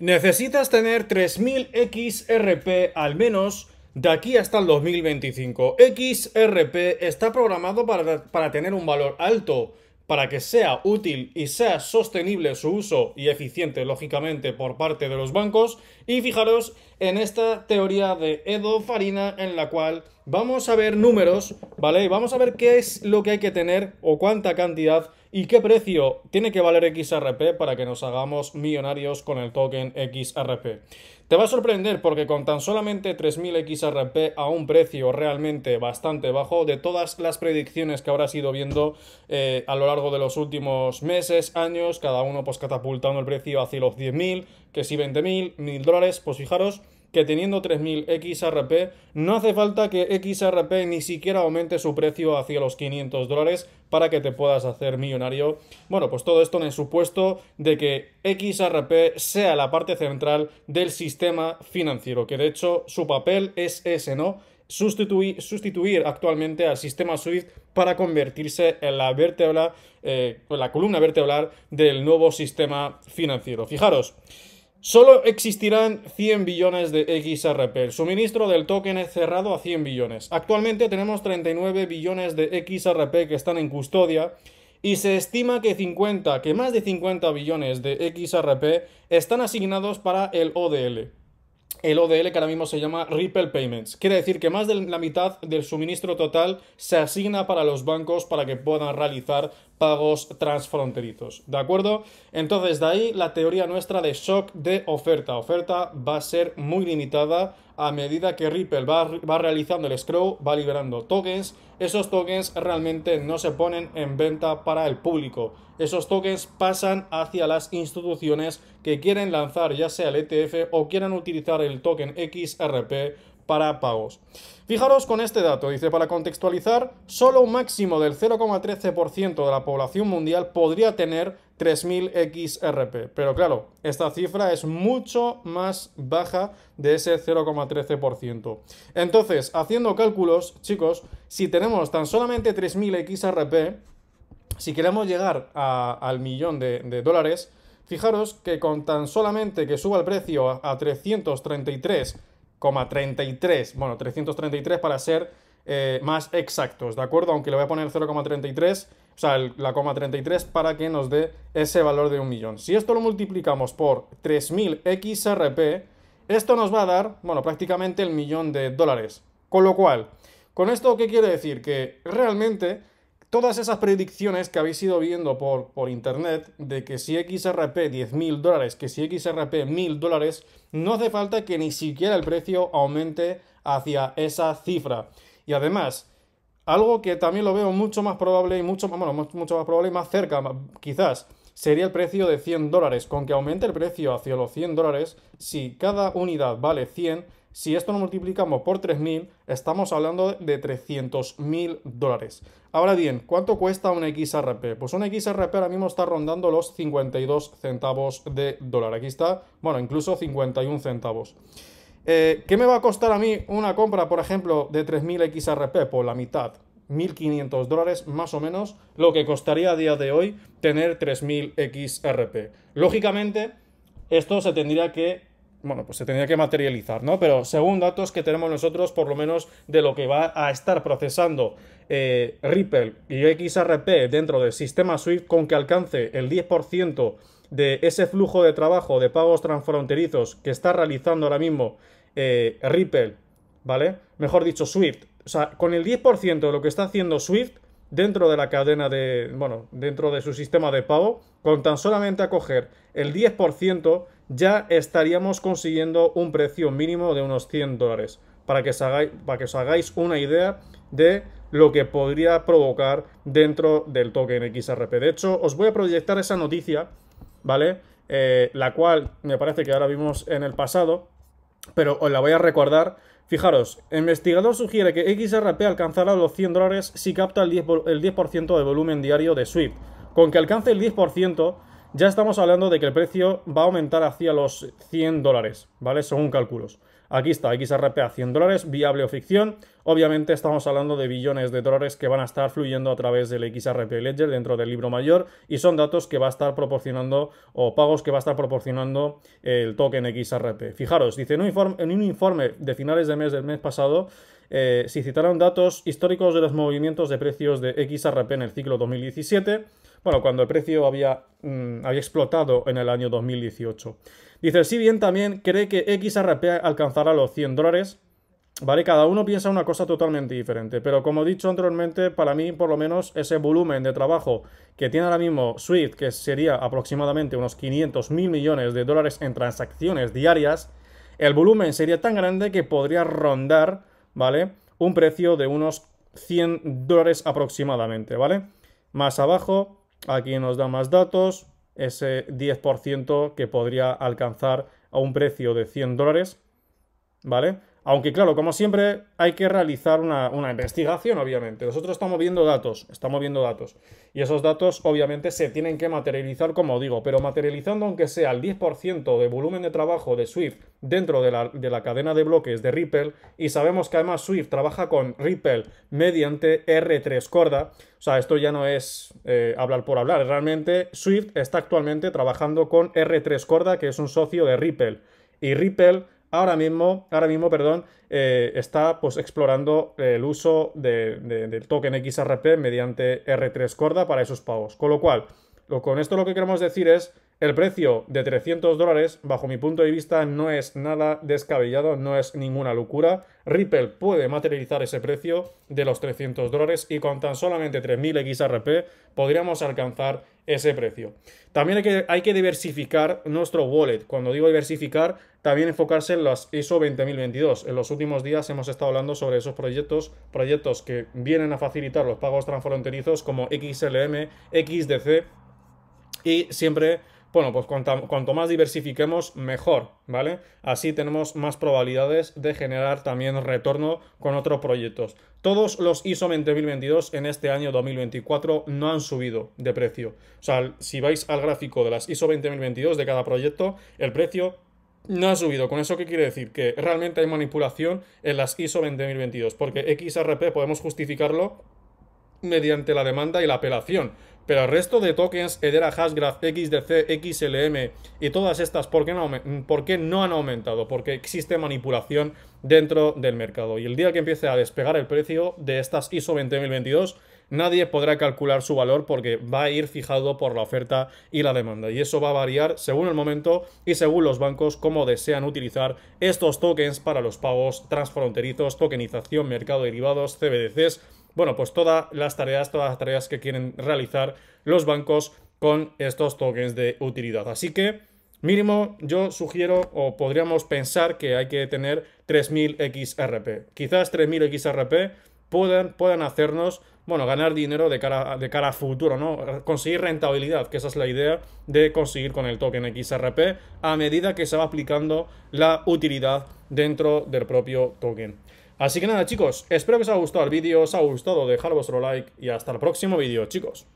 Necesitas tener 3000 XRP al menos de aquí hasta el 2025. XRP está programado para, para, tener un valor alto, para que sea útil y sea sostenible su uso y eficiente, lógicamente, por parte de los bancos. Y fijaros en esta teoría de Edo Farina en la cual vamos a ver números, ¿vale? vamos a ver qué es lo que hay que tener o cuánta cantidad y qué precio tiene que valer XRP para que nos hagamos millonarios con el token XRP. Te va a sorprender porque con tan solamente 3.000 XRP a un precio realmente bastante bajo de todas las predicciones que habrás ido viendo eh, a lo largo de los últimos meses, años, cada uno pues catapultando el precio hacia los 10.000, que si 20.000, 1.000 dólares, pues fijaros que teniendo 3000 XRP, no hace falta que XRP ni siquiera aumente su precio hacia los 500 dólares para que te puedas hacer millonario. Bueno, pues todo esto en el supuesto de que XRP sea la parte central del sistema financiero, que de hecho su papel es ese, ¿no? Sustituir, sustituir, actualmente al sistema SWIFT para convertirse en la vértebra, eh, en la columna vertebral del nuevo sistema financiero. Fijaros, Solo existirán 100 billones de XRP. El suministro del token es cerrado a 100 billones. Actualmente tenemos 39 billones de XRP que están en custodia y se estima que que más de 50 billones de XRP están asignados para el ODL el ODL que ahora mismo se llama Ripple Payments. Quiere decir que más de la mitad del suministro total se asigna para los bancos para que puedan realizar pagos transfronterizos. ¿De acuerdo? Entonces, de ahí la teoría nuestra de shock de oferta. Oferta va a ser muy limitada a medida que Ripple va, va, realizando el scroll, va liberando tokens. Esos tokens realmente no se ponen en venta para el público. Esos tokens pasan hacia las instituciones que quieren lanzar ya sea el ETF o quieran utilizar el token XRP para pagos. Fijaros con este dato, dice, para contextualizar, solo un máximo del 0,13% de la población mundial podría tener 3000 XRP. Pero claro, esta cifra es mucho más baja de ese 0,13%. Entonces, haciendo cálculos, chicos, si tenemos tan solamente 3000 XRP, si queremos llegar al millón de, dólares, fijaros que con tan solamente que suba el precio a, 333,33, bueno, 333 para ser eh, más exactos, ¿de acuerdo? Aunque le voy a poner 0,33, o sea, la coma 33 para que nos dé ese valor de un millón. Si esto lo multiplicamos por 3000 XRP, esto nos va a dar, bueno, prácticamente el millón de dólares. Con lo cual, ¿con esto qué quiere decir? Que realmente todas esas predicciones que habéis ido viendo por, por internet de que si XRP 10.000 dólares, que si XRP 1.000 dólares, no hace falta que ni siquiera el precio aumente hacia esa cifra. Y además, algo que también lo veo mucho más probable y mucho, bueno, mucho más probable más cerca, quizás, sería el precio de 100 dólares. Con que aumente el precio hacia los 100 dólares, si cada unidad vale 100, si esto lo multiplicamos por 3.000, estamos hablando de 300.000 dólares. Ahora bien, ¿cuánto cuesta un XRP? Pues un XRP ahora mismo está rondando los 52 centavos de dólar. Aquí está, bueno, incluso 51 centavos. Eh, ¿Qué me va a costar a mí una compra, por ejemplo, de 3000 XRP por la mitad? 1500 dólares más o menos, lo que costaría a día de hoy tener 3000 XRP. Lógicamente, esto se tendría que bueno, pues se tendría que materializar, ¿no? Pero según datos que tenemos nosotros, por lo menos de lo que va a estar procesando eh, Ripple y XRP dentro del sistema SWIFT, con que alcance el 10% de ese flujo de trabajo de pagos transfronterizos que está realizando ahora mismo eh, Ripple, ¿vale? Mejor dicho, Swift. O sea, con el 10% de lo que está haciendo Swift dentro de la cadena de, bueno, dentro de su sistema de pago, con tan solamente acoger el 10%, ya estaríamos consiguiendo un precio mínimo de unos 100 dólares. Para que, os hagáis, para que os hagáis una idea de lo que podría provocar dentro del token XRP. De hecho, os voy a proyectar esa noticia, ¿vale? Eh, la cual me parece que ahora vimos en el pasado, pero os la voy a recordar. Fijaros, el investigador sugiere que XRP alcanzará los 100 dólares si capta el 10%, de del volumen diario de SWIFT. Con que alcance el 10%, ya estamos hablando de que el precio va a aumentar hacia los 100 dólares, ¿vale? Según cálculos. Aquí está XRP a 100 dólares, viable o ficción. Obviamente estamos hablando de billones de dólares que van a estar fluyendo a través del XRP Ledger dentro del libro mayor y son datos que va a estar proporcionando o pagos que va a estar proporcionando el token XRP. Fijaros, dice en un informe, de finales de mes del mes pasado eh, se citaron datos históricos de los movimientos de precios de XRP en el ciclo 2017, bueno, cuando el precio había, mm, había explotado en el año 2018. Dice, si bien también cree que XRP alcanzará los 100 dólares, ¿vale? Cada uno piensa una cosa totalmente diferente, pero como he dicho anteriormente, para mí por lo menos ese volumen de trabajo que tiene ahora mismo Swift, que sería aproximadamente unos 500 mil millones de dólares en transacciones diarias, el volumen sería tan grande que podría rondar, ¿vale? Un precio de unos 100 dólares aproximadamente, ¿vale? Más abajo, aquí nos da más datos, ese 10% que podría alcanzar a un precio de 100 dólares, ¿vale? Aunque claro, como siempre, hay que realizar una, investigación, obviamente. Nosotros estamos viendo datos, estamos viendo datos. Y esos datos, obviamente, se tienen que materializar, como digo, pero materializando aunque sea el 10% de volumen de trabajo de Swift dentro de la, cadena de bloques de Ripple, y sabemos que además Swift trabaja con Ripple mediante R3 Corda, o sea, esto ya no es eh, hablar por hablar, realmente Swift está actualmente trabajando con R3 Corda, que es un socio de Ripple. Y Ripple ahora mismo, ahora mismo perdón, eh, está pues, explorando el uso del token XRP mediante R3 Corda para esos pagos. Con lo cual, con esto lo que queremos decir es el precio de 300 dólares, bajo mi punto de vista, no es nada descabellado, no es ninguna locura. Ripple puede materializar ese precio de los 300 dólares y con tan solamente 3.000 XRP podríamos alcanzar ese precio. También hay que, diversificar nuestro wallet. Cuando digo diversificar, también enfocarse en las ISO 20022. En los últimos días hemos estado hablando sobre esos proyectos, proyectos que vienen a facilitar los pagos transfronterizos como XLM, XDC y siempre bueno, pues cuanto, más diversifiquemos, mejor, ¿vale? Así tenemos más probabilidades de generar también retorno con otros proyectos. Todos los ISO 2022 en este año 2024 no han subido de precio. O sea, si vais al gráfico de las ISO 2022 de cada proyecto, el precio no ha subido. ¿Con eso qué quiere decir? Que realmente hay manipulación en las ISO 2022, porque XRP podemos justificarlo mediante la demanda y la apelación. Pero el resto de tokens, Edera, Hashgraph, XDC, XLM y todas estas, mm, ¿por qué, no, han aumentado? Porque existe manipulación dentro del mercado. Y el día que empiece a despegar el precio de estas ISO 20022, nadie podrá calcular su valor porque va a ir fijado por la oferta y la demanda. Y eso va a variar según el momento y según los bancos cómo desean utilizar estos tokens para los pagos transfronterizos, tokenización, mercado derivados, CBDCs bueno, pues todas las tareas, todas las tareas que quieren realizar los bancos con estos tokens de utilidad. Así que mínimo yo sugiero o podríamos pensar que hay que tener 3000 XRP. Quizás 3000 XRP puedan, puedan hacernos bueno, ganar dinero de cara, de cara a futuro, ¿no? Conseguir rentabilidad, que esa es la idea de conseguir con el token XRP a medida que se va aplicando la utilidad dentro del propio token. Así que nada chicos, espero que os haya gustado el vídeo, os ha gustado, dejad vuestro like y hasta el próximo vídeo chicos.